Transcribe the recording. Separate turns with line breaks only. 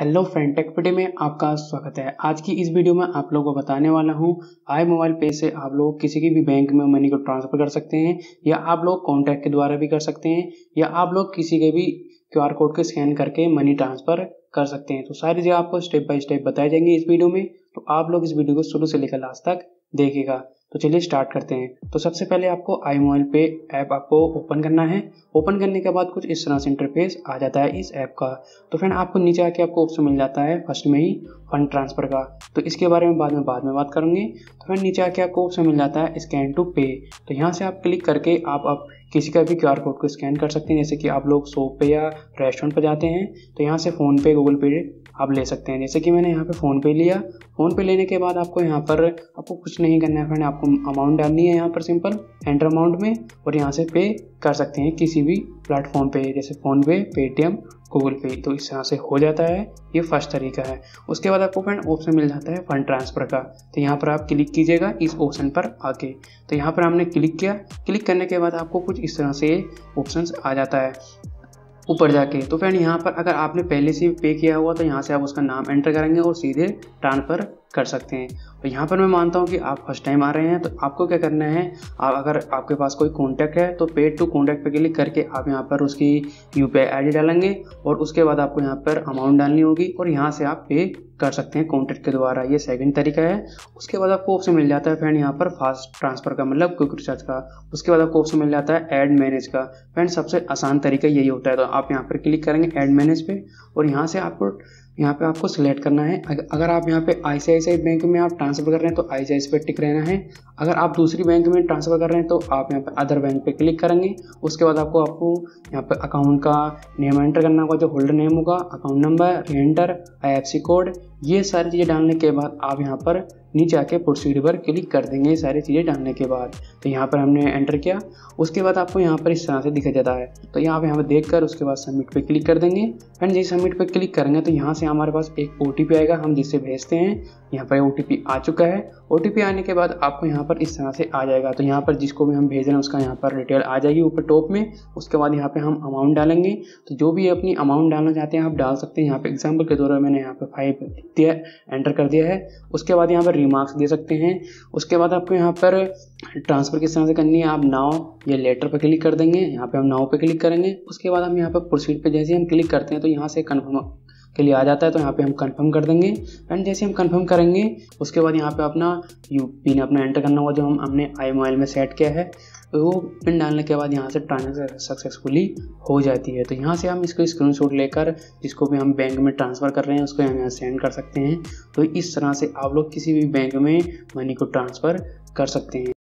hello friend take पटे में आपका स्वागत है आज की इस वीडियो में आप लोगों को बताने वाला हूं आई मोबाइल पे से आप लोग किसी की भी बैंक में मनी को ट्रांसफर कर सकते हैं या आप लोग कॉन्टैक्ट के द्वारा भी कर सकते हैं या आप लोग किसी के भी क्यू आर कोड के स्कैन करके मनी ट्रांसफर कर सकते हैं तो सारी चीज़ें आपको स्टेप बाय स्टेप बताए जाएंगे इस वीडियो में तो आप लोग इस वीडियो को शुरू से लेकर लास्ट तक देखेगा तो चलिए स्टार्ट करते हैं तो सबसे पहले आपको आई मोबाइल पे ऐप आपको ओपन करना है ओपन करने के बाद कुछ इस तरह से इंटरफेस आ जाता है इस ऐप का तो फ्रेंड आपको नीचे आके आपको ऑप्शन मिल जाता है फर्स्ट में ही फंड ट्रांसफ़र का तो इसके बारे में बाद में बाद में बात करूँगी तो फिर नीचे आके आपको ऑप्शन मिल जाता है स्कैन टू पे तो यहाँ से आप क्लिक करके आप अब किसी का भी क्यू कोड को स्कैन कर सकते हैं जैसे कि आप लोग शॉप पे या रेस्टोरेंट पर जाते हैं तो यहाँ से फ़ोनपे गूगल पे आप ले सकते हैं जैसे कि मैंने यहाँ पे फ़ोन पे लिया फ़ोन पे लेने के बाद आपको यहाँ पर आपको कुछ नहीं करना है फ्रेंड आपको अमाउंट डालनी है यहाँ पर सिंपल एंटर अमाउंट में और यहाँ से पे कर सकते हैं किसी भी प्लेटफॉर्म पे जैसे फ़ोनपे पेटीएम गूगल पे तो इस तरह से हो जाता है ये फर्स्ट तरीका है उसके बाद आपको फ्रेंड ऑप्शन मिल जाता है फंड ट्रांसफ़र का तो यहाँ पर आप क्लिक कीजिएगा इस ऑप्शन पर आके तो यहाँ पर हमने क्लिक किया क्लिक करने के बाद आपको कुछ इस तरह से ऑप्शन आ जाता है ऊपर जाके तो फ्रेंड यहाँ पर अगर आपने पहले से पे किया हुआ तो यहाँ से आप उसका नाम एंटर करेंगे और सीधे ट्रांसफ़र कर सकते हैं और यहाँ पर मैं मानता हूँ कि आप फर्स्ट टाइम आ रहे हैं तो आपको क्या करना है आप अगर आपके पास कोई कॉन्टैक्ट है तो पेड टू कॉन्टैक्ट पे क्लिक करके आप यहाँ पर उसकी यू पी आई डालेंगे और उसके बाद आपको यहाँ पर अमाउंट डालनी होगी और यहाँ से आप पे कर सकते हैं कॉन्टैक्ट के द्वारा ये सेकेंड तरीका है उसके बाद आपको ऑप्शन मिल जाता है फ्रेंड यहाँ पर फास्ट ट्रांसफर का मतलब क्विक रिचार्ज का उसके बाद आपको ऑप्शन मिल जाता है एड मैनेज का फ्रेंड सबसे आसान तरीका यही होता है तो आप यहाँ पर क्लिक करेंगे एड मैनेज पे और यहाँ से आपको यहाँ पे आपको सिलेक्ट करना है अगर आप यहाँ पे आई बैंक में आप ट्रांसफ़र कर रहे हैं तो आई पे टिक रहना है अगर आप दूसरी बैंक में ट्रांसफ़र कर रहे हैं तो आप यहाँ पे अदर बैंक पे क्लिक करेंगे उसके बाद आपको आपको यहाँ पे अकाउंट का नेम एंटर करना होगा जो होल्डर नेम होगा account number enter I code ये सारी चीज़ें डालने के बाद आप यहाँ पर नीचे आके प्रोसीड पर क्लिक कर देंगे ये सारी चीज़ें डालने के बाद तो यहाँ पर हमने एंटर किया उसके बाद आपको यहाँ पर इस तरह से दिखा जाता है तो यहाँ पर यहाँ पर देख कर उसके बाद सबमिट पर क्लिक कर देंगे फ्रेंड जी सबमिट पर क्लिक करेंगे तो यहाँ से हमारे पास एक ओ आएगा हम जिससे भेजते हैं यहाँ पर ओ आ चुका है ओ आने के बाद आपको यहाँ पर इस तरह से आ जाएगा तो यहाँ पर जिसको भी हम भेज रहे हैं उसका यहाँ पर डिटेल आ जाएगी ऊपर टॉप में उसके बाद यहाँ पर हम अमाउंट डालेंगे तो जो भी अपनी अमाउंट डालना चाहते हैं आप डाल सकते हैं यहाँ पर एग्जाम्पल के द्वारा मैंने यहाँ पर फाइव दिया एंटर कर दिया है उसके बाद यहाँ पर रिमार्क्स दे सकते हैं उसके बाद आपको यहाँ पर ट्रांसफ़र किस तरह से करनी है आप नाव या लेटर पर क्लिक कर देंगे यहाँ पे हम नाव पे क्लिक करेंगे उसके बाद हम यहाँ पर प्रोसीड पे जैसे हम क्लिक करते हैं तो यहाँ से कन्फर्म के लिए आ जाता है तो यहाँ पे हम कंफर्म कर देंगे एंड जैसे हम कंफर्म करेंगे उसके बाद यहाँ पे अपना यू पिन अपना एंटर करना होगा जो हम हमने आई मोबाइल में सेट किया है तो वो पिन डालने के बाद यहाँ से ट्रांजेक्शन सक्सेसफुली हो जाती है तो यहाँ से हम इसको शॉट लेकर जिसको भी हम बैंक में ट्रांसफ़र कर रहे हैं उसको यहाँ सेंड कर सकते हैं तो इस तरह से आप लोग किसी भी बैंक में मनी को ट्रांसफ़र कर सकते हैं